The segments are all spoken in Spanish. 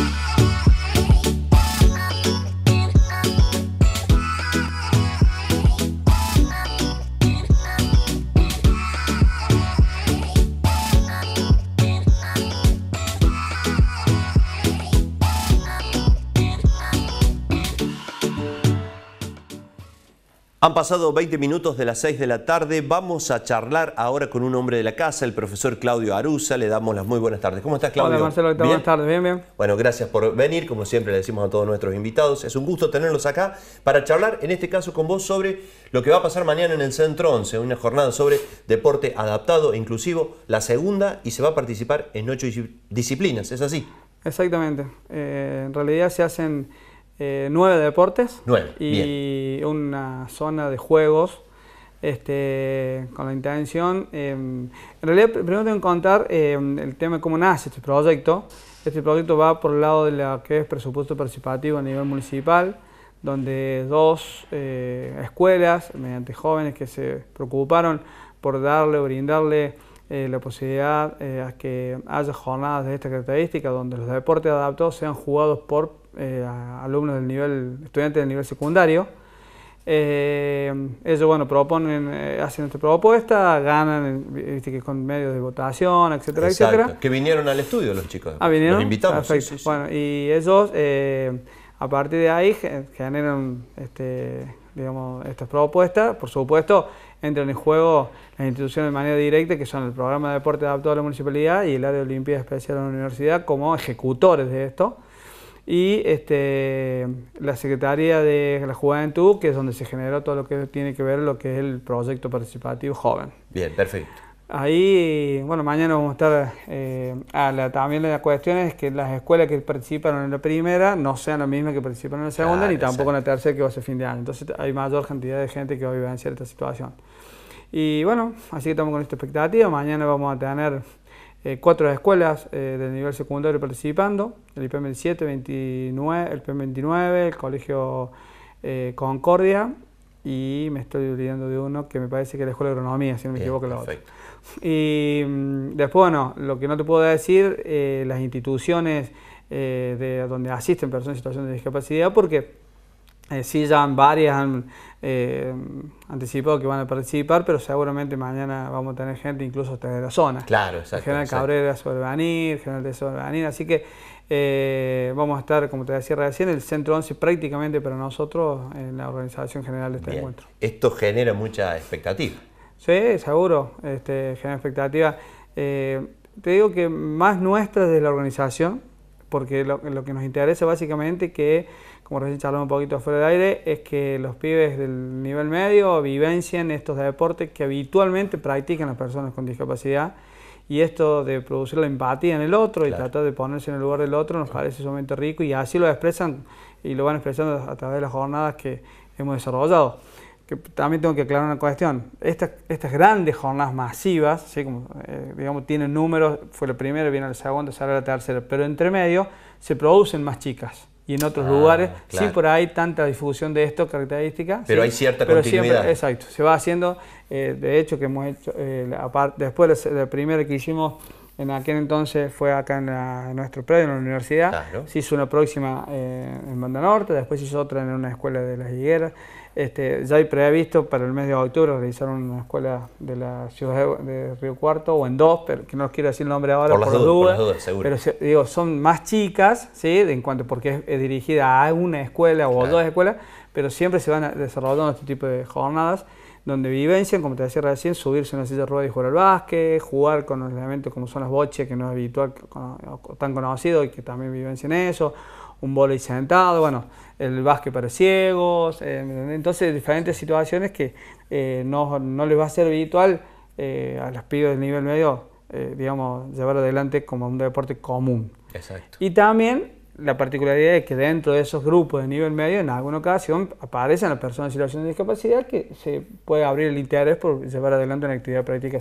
Thank you. Han pasado 20 minutos de las 6 de la tarde. Vamos a charlar ahora con un hombre de la casa, el profesor Claudio Arusa, Le damos las muy buenas tardes. ¿Cómo estás, Claudio? Hola, Marcelo. Buenas tardes. Bien, bien. Bueno, gracias por venir. Como siempre le decimos a todos nuestros invitados, es un gusto tenerlos acá para charlar, en este caso con vos, sobre lo que va a pasar mañana en el Centro 11, una jornada sobre deporte adaptado e inclusivo, la segunda, y se va a participar en ocho disciplinas. ¿Es así? Exactamente. Eh, en realidad se hacen eh, nueve deportes. y una zona de juegos este, con la intención. Em, en realidad, primero tengo que contar em, el tema de cómo nace este proyecto. Este proyecto va por el lado de lo que es presupuesto participativo a nivel municipal, donde dos eh, escuelas, mediante jóvenes que se preocuparon por darle, o brindarle eh, la posibilidad eh, que haya jornadas de esta característica donde los deportes adaptados sean jugados por eh, alumnos del nivel, estudiantes del nivel secundario. Eh, ellos, bueno, proponen, hacen esta propuesta, ganan con medios de votación, etcétera, etcétera. Que vinieron al estudio los chicos. Ah, Los invitamos. Bueno, y ellos, a partir de ahí, generan este, digamos, estas propuestas. Por supuesto, entran en juego las instituciones de manera directa, que son el programa de deporte adaptado de la municipalidad y el área de Olimpiada Especial de la universidad, como ejecutores de esto. Y este, la Secretaría de la Juventud, que es donde se generó todo lo que tiene que ver lo que es el proyecto participativo joven. Bien, perfecto. Ahí, bueno, mañana vamos a estar eh, también la cuestión es que las escuelas que participaron en la primera no sean las mismas que participaron en la segunda, ni tampoco en la tercera que va a ser fin de año. Entonces hay mayor cantidad de gente que va a vivir en cierta situación. Y bueno, así que estamos con esta expectativa. Mañana vamos a tener eh, cuatro escuelas eh, de nivel secundario participando, el IPM 27, el IPM 29, el Colegio eh, Concordia y me estoy olvidando de uno que me parece que es la Escuela de Agronomía, si no me equivoco, la otra. Y mm, después, bueno, lo que no te puedo decir, las instituciones de donde asisten personas en situación de discapacidad, porque eh, sí, ya varias han eh, anticipado que van a participar, pero seguramente mañana vamos a tener gente incluso de la zona. Claro, exacto. General Cabrera sobre General de sobre así que eh, vamos a estar, como te decía recién, el Centro 11 prácticamente pero nosotros en la organización general de este encuentro. Esto genera mucha expectativa. Sí, seguro, este, genera expectativa. Eh, te digo que más nuestra de la organización, porque lo, lo que nos interesa básicamente que como recién charlamos un poquito fuera del aire, es que los pibes del nivel medio vivencian estos deportes que habitualmente practican las personas con discapacidad y esto de producir la empatía en el otro y tratar de ponerse en el lugar del otro nos parece sumamente rico y así lo expresan y lo van expresando a través de las jornadas que hemos desarrollado. Que también tengo que aclarar una cuestión. Estas, grandes jornadas masivas, eh, digamos, tienen números, fue la primero, viene el segundo, sale la tercera, pero entre medio se producen más chicas y en otros ah, lugares, sí por ahí tanta difusión de esto, características. Pero hay cierta pero continuidad. Siempre, exacto, se va haciendo, eh, de hecho que hemos hecho, eh, después del primero que hicimos en aquel entonces fue acá en, nuestro predio, en la universidad. Se hizo una próxima eh, en Banda Norte, después se hizo otra en una escuela de las higueras. Este, ya hay previsto para el mes de octubre realizar una escuela de la ciudad de Río Cuarto o en dos, pero que no os quiero decir el nombre ahora por, dudas, Pero digo, son más chicas, ¿sí? en cuanto porque es, dirigida a una escuela o dos escuelas, pero siempre se van desarrollando este tipo de jornadas donde vivencian, como te decía recién, subirse en una silla de ruedas y jugar al básquet, jugar con los elementos como son las boches, que no es habitual, tan conocido y que también vivencian eso, un y sentado, bueno, el básquet para ciegos, eh, entonces diferentes situaciones que eh, no, les va a ser habitual eh, a las pibes del nivel medio, digamos, llevar adelante como un deporte común. Exacto. Y también la particularidad es que dentro de esos grupos de nivel medio, en alguna ocasión, aparecen las personas en situación de discapacidad que se puede abrir el interés por llevar adelante una actividad práctica,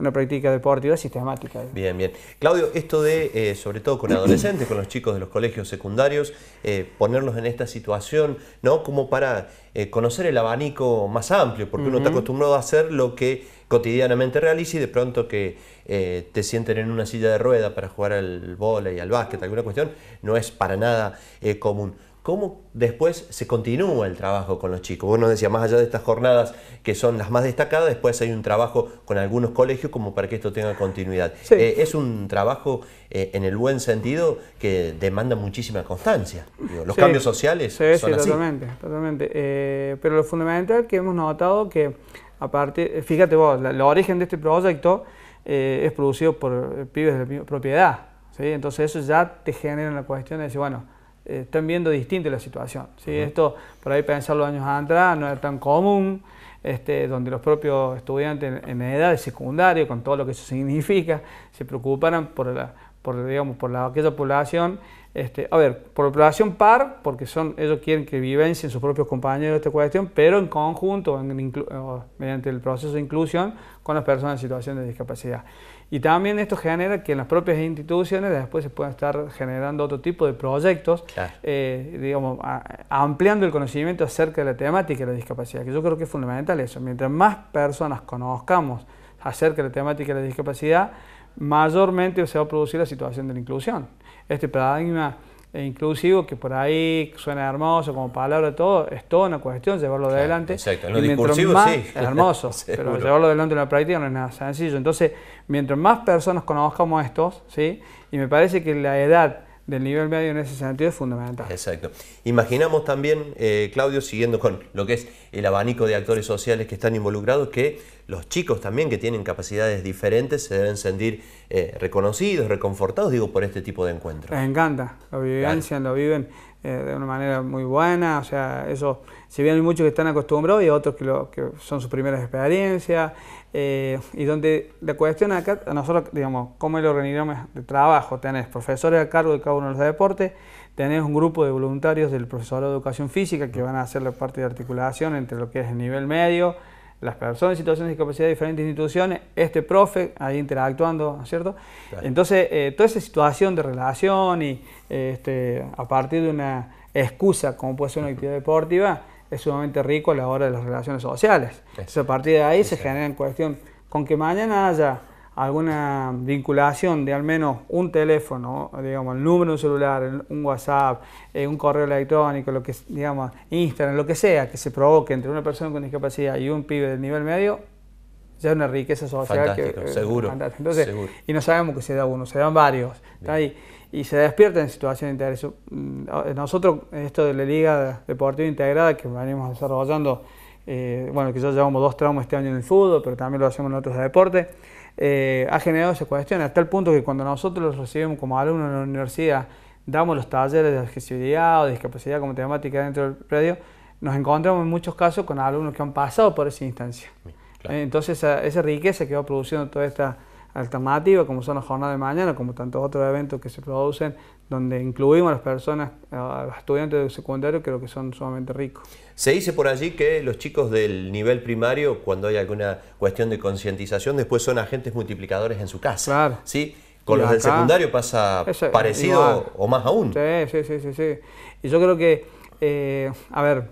una práctica deportiva sistemática. Bien, bien. Claudio, esto de, eh, sobre todo con adolescentes, con los chicos de los colegios secundarios, eh, ponerlos en esta situación, ¿no? Como para eh, conocer el abanico más amplio, porque uno está acostumbrado a hacer lo que cotidianamente realice y de pronto que eh, te sienten en una silla de rueda para jugar al y al básquet, alguna cuestión, no es para nada eh, común. ¿Cómo después se continúa el trabajo con los chicos? Vos nos decías, más allá de estas jornadas que son las más destacadas, después hay un trabajo con algunos colegios como para que esto tenga continuidad. Eh, es un trabajo en el buen sentido que demanda muchísima constancia. los cambios sociales son así. totalmente, totalmente. pero lo fundamental que hemos notado que aparte, eh, fíjate vos, el origen de este proyecto eh, es producido por eh, pibes de propiedad, ¿sí? entonces eso ya te genera la cuestión de decir, bueno, están viendo distinta la situación, ¿sí? esto por ahí pensarlo años atrás no era tan común, este, donde los propios estudiantes en, en edad de secundaria, con todo lo que eso significa, se preocuparan por la por, digamos, por la, aquella población, este, a ver, por población par, porque son, ellos quieren que vivencien sus propios compañeros esta cuestión, pero en conjunto, mediante el proceso de inclusión con las personas en situación de discapacidad. Y también esto genera que en las propias instituciones después se puedan estar generando otro tipo de proyectos, eh, digamos, ampliando el conocimiento acerca de la temática de la discapacidad, que yo creo que es fundamental eso. Mientras más personas conozcamos acerca de la temática de la discapacidad, mayormente se va a producir la situación de la inclusión. Este paradigma inclusivo, que por ahí suena hermoso como palabra todo, es toda una cuestión llevarlo adelante. Exacto, discursivo sí. Es hermoso, pero llevarlo adelante en la práctica no es nada sencillo. Entonces, mientras más personas conozcamos estos, ¿sí? y me parece que la edad del nivel medio en ese sentido es fundamental. Exacto. Imaginamos también, eh, Claudio, siguiendo con lo que es el abanico de actores sociales que están involucrados, que los chicos también que tienen capacidades diferentes se deben sentir eh, reconocidos, reconfortados, digo, por este tipo de encuentros. Les encanta, lo vivencian, lo viven eh, de una manera muy buena, o sea, eso, si bien hay muchos que están acostumbrados y otros que, lo, que son sus primeras experiencias, eh, y donde la cuestión acá, nosotros, digamos, como el organismo de trabajo, tenés profesores a cargo de cada uno de los deportes, tenés un grupo de voluntarios del profesorado de educación física que van a hacer la parte de articulación entre lo que es el nivel medio, las personas en situaciones de discapacidad de diferentes instituciones, este profe ahí interactuando, cierto? Entonces, eh, toda esa situación de relación y eh, este, a partir de una excusa, como puede ser una actividad deportiva, es sumamente rico a la hora de las relaciones sociales. a partir de ahí se genera en cuestión con que mañana haya alguna vinculación de al menos un teléfono, digamos, el número de un celular, un WhatsApp, eh, un correo electrónico, lo que digamos, Instagram, lo que sea que se provoque entre una persona con discapacidad y un pibe del nivel medio, ya una riqueza social Fantástico, que, eh, seguro, Entonces, y no sabemos que se da uno, se dan varios, y se despierta en situaciones de interés. Mm, nosotros, esto de la Liga Deportiva Integrada que venimos desarrollando, eh, bueno, que ya llevamos dos tramos este año en el fútbol, pero también lo hacemos en otros deportes, eh, ha generado esa cuestión, hasta el punto que cuando nosotros los recibimos como alumnos en la universidad, damos los talleres de accesibilidad o discapacidad como temática dentro del predio, nos encontramos en muchos casos con alumnos que han pasado por esa instancia. Eh, entonces esa, riqueza que va produciendo toda esta alternativa, como son las jornadas de mañana, como tantos otros eventos que se producen, donde incluimos a las personas, a los estudiantes de secundario, creo que son sumamente ricos. Se dice por allí que los chicos del nivel primario, cuando hay alguna cuestión de concientización, después son agentes multiplicadores en su casa. Claro. ¿sí? Con los del secundario pasa parecido o más aún. Sí, sí, sí, sí, sí. Y yo creo que, eh, a ver,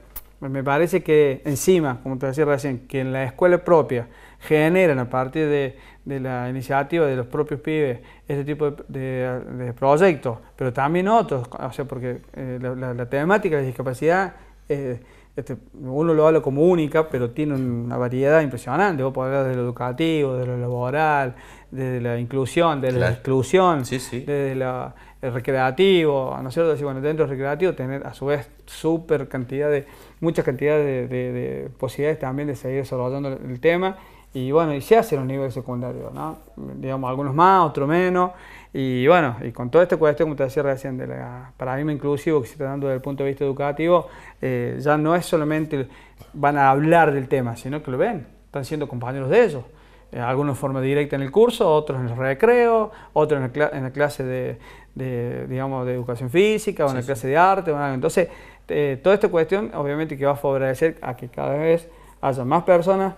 me parece que encima, como te decía recién, que en la escuela propia generan a partir de, la iniciativa de los propios pibes este tipo de, proyectos, pero también otros, o sea, porque eh, la, temática de la discapacidad... Eh, este, uno lo habla como única, pero tiene una variedad impresionante. Vos podés hablar de lo educativo, de lo laboral, de la inclusión, de la exclusión, desde recreativo, ¿no es cierto? bueno, dentro del recreativo tener a su vez super cantidad de, muchas cantidades de, de, posibilidades también de seguir desarrollando el tema y bueno, y se en los niveles secundarios, Digamos, algunos más, otros menos. Y bueno, y con toda esta cuestión, como te decía recién, del paradigma inclusivo que se está dando desde el punto de vista educativo, eh, ya no es solamente van a hablar del tema, sino que lo ven, están siendo compañeros de ellos eh, algunos de forma directa en el curso, otros en el recreo, otros en la, clase de, digamos, de educación física o en la clase de arte. entonces, eh, toda esta cuestión obviamente que va a favorecer a que cada vez haya más personas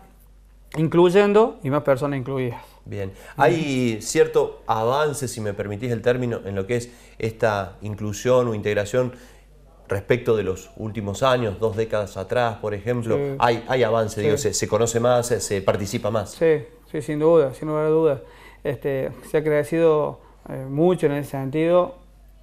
incluyendo y más personas incluidas. Bien, hay cierto avance, si me permitís el término, en lo que es esta inclusión o integración respecto de los últimos años, dos décadas atrás, por ejemplo. Hay, avance, se, conoce más, se, participa más. Sí, sí, sin duda, sin lugar a dudas. Este, se ha crecido eh, mucho en ese sentido.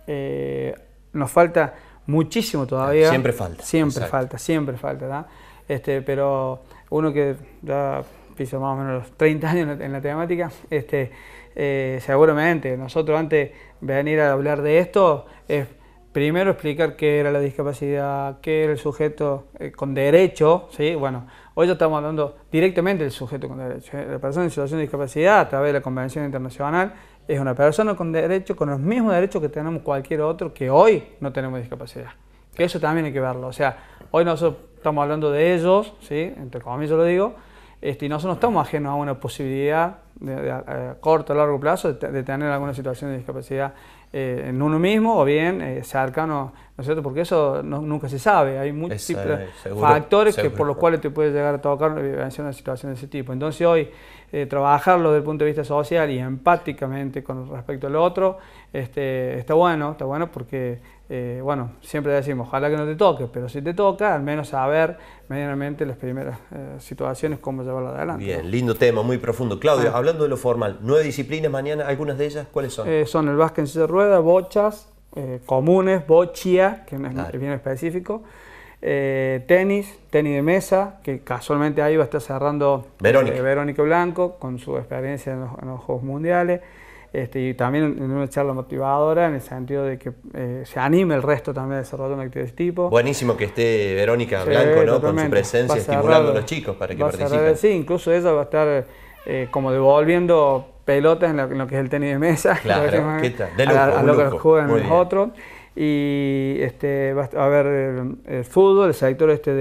Eh, nos falta muchísimo todavía. Siempre falta. Siempre falta, siempre falta, Este, pero uno que ya piso más o menos los 30 años en la, temática, este, eh, seguramente nosotros antes de venir a hablar de esto es primero explicar qué era la discapacidad, qué era el sujeto eh, con derecho, ¿sí? Bueno, hoy ya estamos hablando directamente del sujeto con derecho. La persona en situación de discapacidad a través de la Convención Internacional es una persona con derecho, con los mismos derechos que tenemos cualquier otro que hoy no tenemos discapacidad. Que eso también hay que verlo. O sea, hoy nosotros estamos hablando de ellos, ¿sí? entre comillas lo digo, este, y nosotros no estamos ajenos a una posibilidad de, a, corto o largo plazo de, tener alguna situación de discapacidad eh, en uno mismo o bien eh, cercano, ¿no es cierto? Porque eso nunca se sabe, hay muchos factores que por los cuales te puede llegar a tocar una situación de ese tipo. Entonces hoy eh, trabajarlo desde el punto de vista social y empáticamente con respecto al otro este, está bueno, está bueno porque eh, bueno, siempre decimos, ojalá que no te toque, pero si te toca, al menos saber medianamente las primeras eh, situaciones, cómo llevarlo adelante. Bien, lindo tema, muy profundo. Claudio, ah. hablando de lo formal, nueve disciplinas mañana, algunas de ellas, ¿cuáles son? Eh, son el básquet de ruedas bochas, comunes, bochia, que no es claro. bien específico, tenis, tenis de mesa, que casualmente ahí va a estar cerrando Verónica, Blanco con su experiencia en los Juegos Mundiales este, y también en una charla motivadora en el sentido de que eh, se anime el resto también a desarrollar una actividad de este tipo. Buenísimo que esté Verónica Blanco ¿no? con su presencia estimulando a, los chicos para que participen. sí, incluso ella va a estar eh, como devolviendo pelotas en lo, que es el tenis de mesa, claro, ¿qué a, lo que los juegan Y este, va a haber el, fútbol, el sector este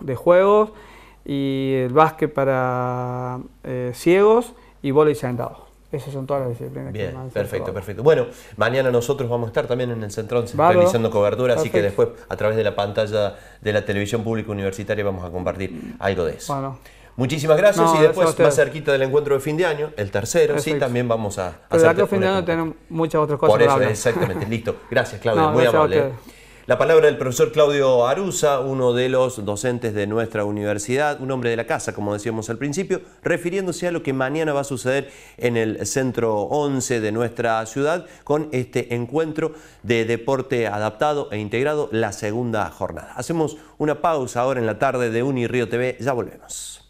de, juegos y el básquet para eh, ciegos y y sentado. Esas son todas las disciplinas. Bien, perfecto, perfecto. Bueno, mañana nosotros vamos a estar también en el Centrón ¿Vale? realizando cobertura, así que después a través de la pantalla de la televisión pública universitaria vamos a compartir algo de eso. Muchísimas gracias y después más cerquita del encuentro de fin de año, el tercero, sí, también vamos a... Pero de fin de año tenemos muchas otras cosas. Por eso, exactamente, listo. Gracias Claudia, muy amable. ¿eh? La palabra del profesor Claudio Aruza, uno de los docentes de nuestra universidad, un hombre de la casa, como decíamos al principio, refiriéndose a lo que mañana va a suceder en el Centro 11 de nuestra ciudad con este encuentro de deporte adaptado e integrado, la segunda jornada. Hacemos una pausa ahora en la tarde de Uni Río TV, ya volvemos.